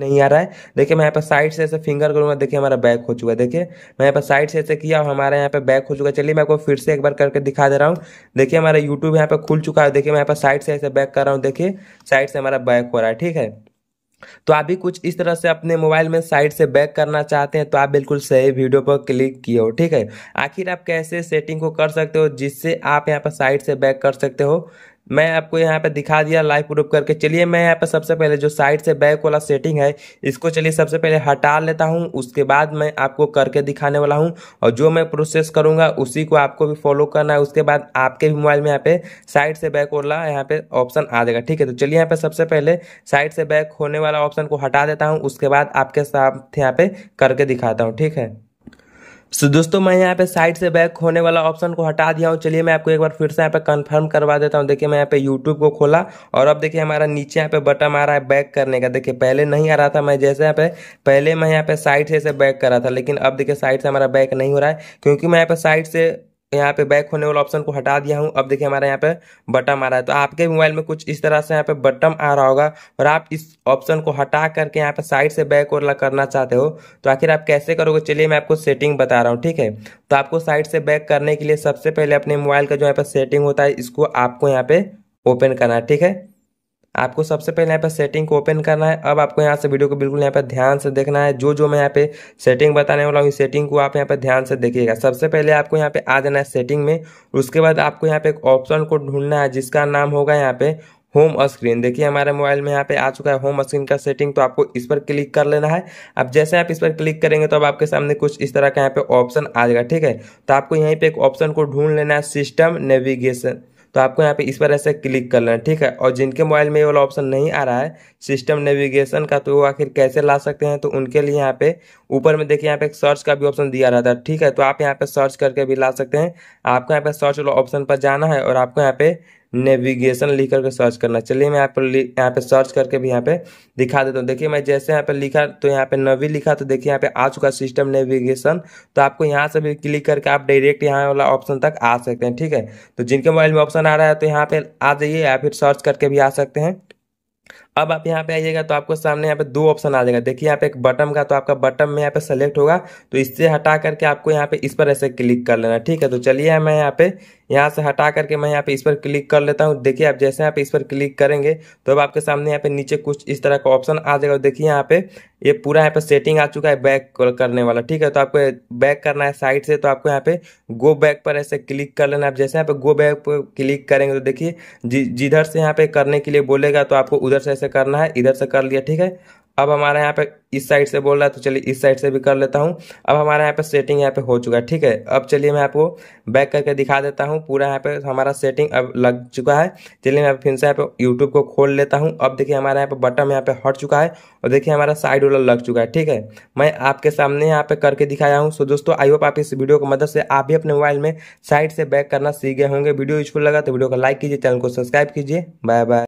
नहीं आ रहा है देखिए मैं यहाँ पर साइड से ऐसे फिंगर करूंगा देखिए हमारा बैक हो चुका है देखिए मैं यहाँ पर साइड से ऐसे किया और हमारा यहाँ पे बैक हो चुका है चलिए मैं आपको फिर से एक बार करके दिखा दे रहा हूँ देखिए हमारा यूट्यूब यहाँ पे खुल चुका है देखिए मैं यहाँ पर साइड से ऐसे बैक कर रहा हूँ देखिए साइड से हमारा बैक हो रहा है ठीक है तो आप भी कुछ इस तरह से अपने मोबाइल में साइड से बैक करना चाहते हैं तो आप बिल्कुल सही वीडियो पर क्लिक किए हो ठीक है आखिर आप कैसे सेटिंग को कर सकते हो जिससे आप यहाँ पर साइड से बैक कर सकते हो मैं आपको यहाँ पे दिखा दिया लाइव प्रूफ करके चलिए मैं यहाँ पे सबसे पहले जो साइड से बैक वाला सेटिंग है इसको चलिए सबसे पहले हटा लेता हूँ उसके बाद मैं आपको करके दिखाने वाला हूँ और जो मैं प्रोसेस करूँगा उसी को आपको भी फॉलो करना है उसके बाद आपके भी मोबाइल में यहाँ पे साइड से बैक वाला यहाँ पे ऑप्शन आ जाएगा ठीक है तो चलिए यहाँ पे सबसे पहले साइड से बैक होने वाला ऑप्शन को हटा देता हूँ उसके बाद आपके साथ यहाँ पे करके दिखाता हूँ ठीक है सो so, दोस्तों मैं यहाँ पे साइड से बैक होने वाला ऑप्शन को हटा दिया हूँ चलिए मैं आपको एक बार फिर से यहाँ पे कंफर्म करवा देता हूँ देखिए मैं यहाँ पे यूट्यूब को खोला और अब देखिए हमारा नीचे यहाँ पे बटन आ रहा है बैक करने का देखिए पहले नहीं आ रहा था मैं जैसे यहाँ पे पहले मैं यहाँ पे साइड से इसे बैक कर रहा था लेकिन अब देखिए साइड से हमारा बैक नहीं हो रहा है क्योंकि मैं यहाँ पे साइड से यहाँ पे बैक होने वाला ऑप्शन को हटा दिया हूँ अब देखिए हमारा यहाँ पे बटन आ रहा है तो आपके मोबाइल में कुछ इस तरह से यहाँ पे बटन आ रहा होगा और आप इस ऑप्शन को हटा करके यहाँ पे साइड से बैक वाला करना चाहते हो तो आखिर आप कैसे करोगे चलिए मैं आपको सेटिंग बता रहा हूँ ठीक है तो आपको साइड से बैक करने के लिए सबसे पहले अपने मोबाइल का जो यहाँ पे सेटिंग होता है इसको आपको यहाँ पे ओपन करना है ठीक है आपको सबसे पहले यहाँ पर सेटिंग को ओपन करना है अब आपको यहाँ से वीडियो को बिल्कुल यहाँ पर ध्यान से देखना है जो जो मैं यहाँ पे सेटिंग बताने वाला हूँ सेटिंग को आप यहाँ पर ध्यान से देखिएगा सबसे पहले आपको यहाँ पे आ जाना है सेटिंग में उसके बाद आपको यहाँ पे एक ऑप्शन को ढूंढना है जिसका नाम होगा यहाँ पे होम स्क्रीन देखिए हमारे मोबाइल में यहाँ पे आ चुका है होम स्क्रीन का सेटिंग तो आपको इस पर क्लिक कर लेना है अब जैसे आप इस पर क्लिक करेंगे तो अब आपके सामने कुछ इस तरह का यहाँ पे ऑप्शन आ जाएगा ठीक है तो आपको यहीं पे एक ऑप्शन को ढूंढ लेना है सिस्टम नेविगेशन तो आपको यहाँ पे इस पर ऐसे क्लिक कर लेना ठीक है और जिनके मोबाइल में ये वाला ऑप्शन नहीं आ रहा है सिस्टम नेविगेशन का तो वो आखिर कैसे ला सकते हैं तो उनके लिए यहाँ पे ऊपर में देखिए यहाँ पे एक सर्च का भी ऑप्शन दिया रहता है ठीक है तो आप यहाँ पे सर्च करके भी ला सकते हैं आपको यहाँ पे सर्च वाला ऑप्शन पर जाना है और आपको यहाँ पे नेविगेशन लिख करके सर्च करना चलिए मैं यहाँ पर यहाँ पे सर्च करके भी यहाँ पे दिखा देता हूँ देखिए मैं जैसे यहाँ पे लिखा तो यहाँ पे नवी लिखा तो देखिए यहाँ पे आ चुका सिस्टम नेविगेशन तो आपको यहाँ से भी क्लिक करके आप डायरेक्ट यहाँ वाला ऑप्शन तक आ सकते हैं ठीक है तो जिनके मोबाइल में ऑप्शन आ रहा है तो यहाँ पे आ जाइए या फिर सर्च करके भी आ सकते हैं अब आप यहाँ पे आइएगा तो आपको सामने यहाँ पे दो ऑप्शन आ जाएगा देखिए यहाँ पे एक बटन का तो आपका बटन में यहाँ पे सेलेक्ट होगा तो इससे हटा करके आपको यहाँ पे इस पर ऐसे क्लिक कर लेना ठीक है तो चलिए मैं यहाँ पे यहाँ से हटा करके मैं यहाँ पे इस पर क्लिक कर लेता हूँ देखिए आप जैसे यहाँ पे इस पर क्लिक करेंगे तो अब आपके सामने यहाँ पे नीचे कुछ इस तरह का ऑप्शन आ जाएगा देखिए यहाँ पे ये पूरा यहाँ पे सेटिंग आ चुका है बैक करने वाला ठीक है तो आपको बैक करना है साइड से तो आपको यहाँ पे गो बैक पर ऐसे क्लिक कर लेना आप जैसे यहाँ पे गो बैक पर क्लिक करेंगे तो देखिए जिधर से यहाँ पे करने के लिए बोलेगा तो आपको उधर से ऐसे करना है इधर से कर लिया ठीक है अब हमारे यहाँ पे इस साइड से बोल रहा है तो चलिए इस साइड से भी कर लेता हूँ अब हमारे यहाँ पे सेटिंग यहाँ पे हो चुका है ठीक है अब चलिए मैं आपको बैक करके दिखा देता हूँ पूरा यहाँ पे हमारा सेटिंग अब लग चुका है चलिए मैं फिर से यहाँ पे यूट्यूब को खोल लेता हूँ अब देखिए हमारे यहाँ पे बटन यहाँ पे हट चुका है और देखिए हमारा साइड वाला लग चुका है ठीक है मैं आपके सामने यहाँ पे करके दिखाया हूँ सो दोस्तों आई होप आप इस वीडियो की मदद से आप भी अपने मोबाइल में साइड से बैक करना सीख गए होंगे वीडियो यूजफुल लगा तो वीडियो को लाइक कीजिए चैनल को सब्सक्राइब कीजिए बाय बाय